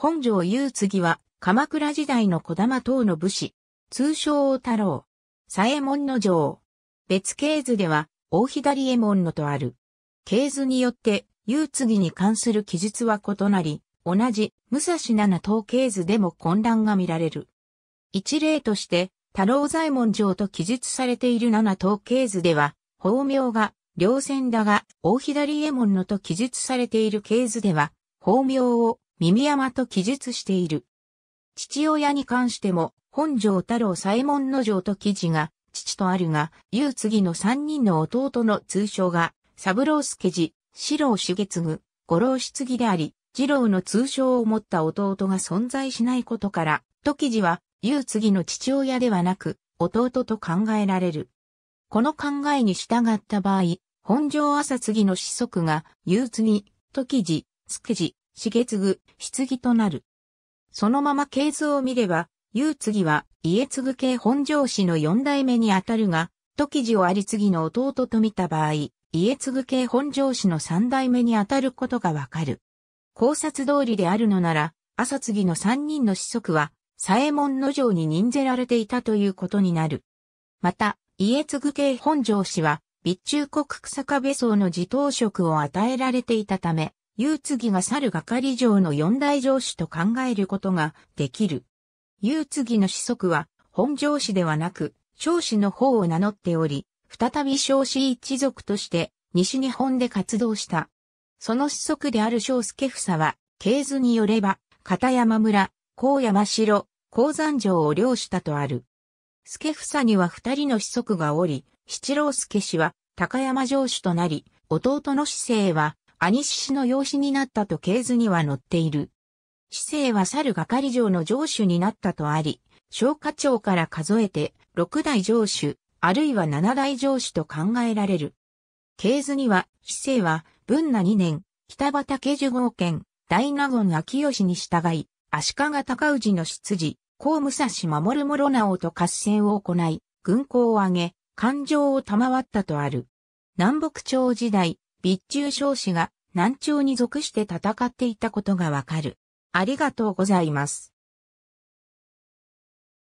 本城雄次は、鎌倉時代の小玉等の武士、通称大太郎、左衛門の城。別系図では、大左衛門のとある。系図によって、雄次に関する記述は異なり、同じ武蔵七統系図でも混乱が見られる。一例として、太郎左衛門城と記述されている七統系図では、法名が両線だが、大左衛門のと記述されている系図では、法名を耳山と記述している。父親に関しても、本城太郎左衛門の城と記事が、父とあるが、夕次の三人の弟の通称が、三郎助次、四郎月具、五郎出次であり、次郎の通称を持った弟が存在しないことから、と記事は、夕次の父親ではなく、弟と考えられる。この考えに従った場合、本城朝次の子息が、夕次、事、つ助次、重つぎとなる。そのまま系図を見れば、つぎは家継系本庄氏の四代目にあたるが、時事を有ぎの弟と見た場合、家継系本庄氏の三代目にあたることがわかる。考察通りであるのなら、朝継の三人の子息は、左衛門の城に任ぜられていたということになる。また、家継系本庄氏は、備中国草壁層の自頭職を与えられていたため、夕次が去る係上の四大城主と考えることができる。夕次の子息は本城氏ではなく、少子の方を名乗っており、再び少子一族として西日本で活動した。その子息である小介房は、経図によれば、片山村、高山城、高山城を領したとある。助房には二人の子息がおり、七郎助氏は高山城主となり、弟の子生は兄獅子の養子になったと系図には載っている。市政は猿係城の城主になったとあり、小課長から数えて六代城主、あるいは七代城主と考えられる。系図には、市政は、文那二年、北畠樹号県、大納言秋吉に従い、足利高氏の出自、高武蔵守諸直と合戦を行い、軍港を挙げ、感情を賜ったとある。南北朝時代、備中少子が南朝に属して戦っていたことがわかる。ありがとうございます。